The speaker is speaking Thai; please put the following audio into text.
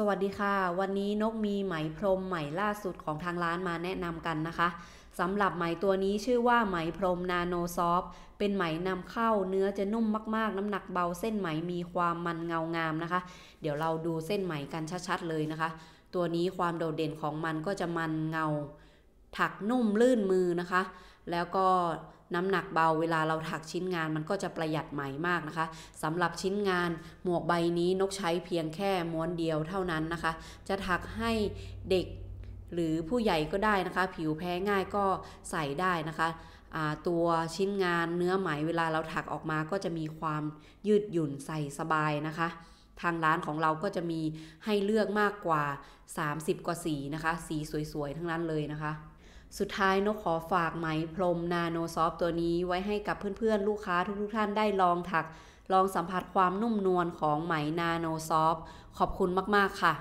สวัสดีค่ะ วันนี้นกมีไหมพรมไหมล่าสุดของทางร้านมาแนะนำกันนะคะสำหรับไหมตัวนี้ชื่อว่าไหมพรมนาโนซอฟเป็นไหมนำเข้าเนื้อจะนุ่มมากๆน้ำหนักเบาเส้นไหมมีความมันเงางามนะคะ เดี๋ยวเราดูเส้นไหมกันชัดๆเลยนะคะ ตัวนี้ความโดดเด่นของมันก็จะมันเงาถักนุ่มลื่นมือนะคะ แล้วก็น้ำหนักเบา เวลาเราถักชิ้นงานมันก็จะประหยัดไหมมากนะคะสำหรับชิ้นงานหมวกใบนี้นกใช้เพียงแค่ม้วนเดียวเท่านั้นนะคะ จะถักให้เด็กหรือผู้ใหญ่ก็ได้นะคะ ผิวแพ้ง่ายก็ใส่ได้นะคะ ตัวชิ้นงานเนื้อไหมเวลาเราถักออกมาก็จะมีความยืดหยุ่นใส่สบายนะคะ ทางร้านของเราก็จะมีให้เลือกมากกว่า 30 กว่าสีนะคะ สีสวยๆทั้งนั้นเลยนะคะสุดท้ายนกขอฝากไหมพรมนาโนซอฟตัวนี้ไว้ให้กับเพื่อนๆ ลูกค้าทุกๆท่านได้ลองถัก ลองสัมผัสความนุ่มนวลของไหมนาโนซอฟ ขอบคุณมากๆค่ะ